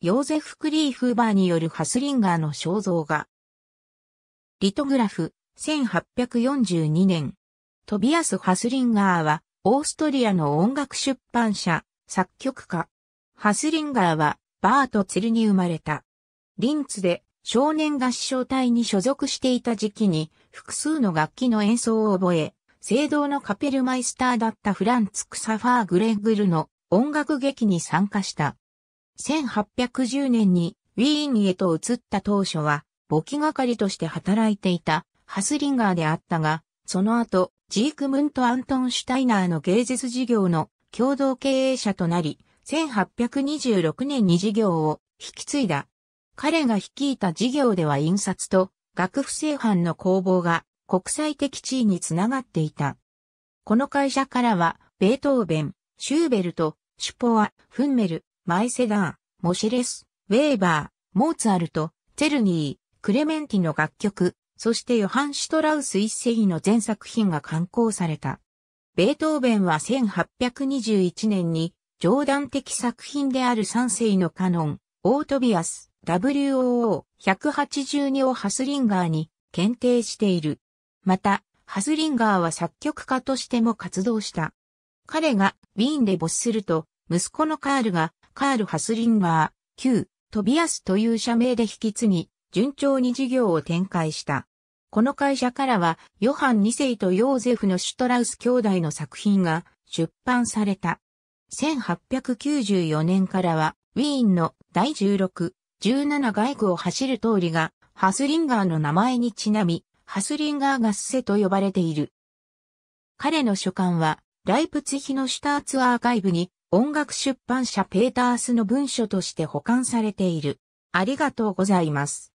ヨーゼフ・クリー・フーバーによるハスリンガーの肖像画。リトグラフ、1842年。トビアス・ハスリンガーは、オーストリアの音楽出版社、作曲家。ハスリンガーは、バート・ツルに生まれた。リンツで、少年合唱隊に所属していた時期に、複数の楽器の演奏を覚え、聖堂のカペルマイスターだったフランツ・クサファー・グレッグルの音楽劇に参加した。1810年にウィーンへと移った当初は、簿記係として働いていたハスリンガーであったが、その後、ジークムント・アントン・シュタイナーの芸術事業の共同経営者となり、1826年に事業を引き継いだ。彼が率いた事業では印刷と学譜製版の工房が国際的地位につながっていた。この会社からは、ベートーベン、シューベルト、シュポア、フンメル、マイセダン、モシレス、ウェーバー、モーツァルト、チェルニー、クレメンティの楽曲、そしてヨハン・シュトラウス一世の全作品が刊行された。ベートーベンは1821年に、冗談的作品である三世のカノン、オートビアス、WOO182 をハスリンガーに検定している。また、ハスリンガーは作曲家としても活動した。彼がウィーンで没すると、息子のカールが、カール・ハスリンガー、旧、トビアスという社名で引き継ぎ、順調に事業を展開した。この会社からは、ヨハン2世とヨーゼフのシュトラウス兄弟の作品が出版された。1894年からは、ウィーンの第16、17街区を走る通りが、ハスリンガーの名前にちなみ、ハスリンガーガッセと呼ばれている。彼の書簡は、ライプツヒのシュターツアーカイブに音楽出版社ペータースの文書として保管されている。ありがとうございます。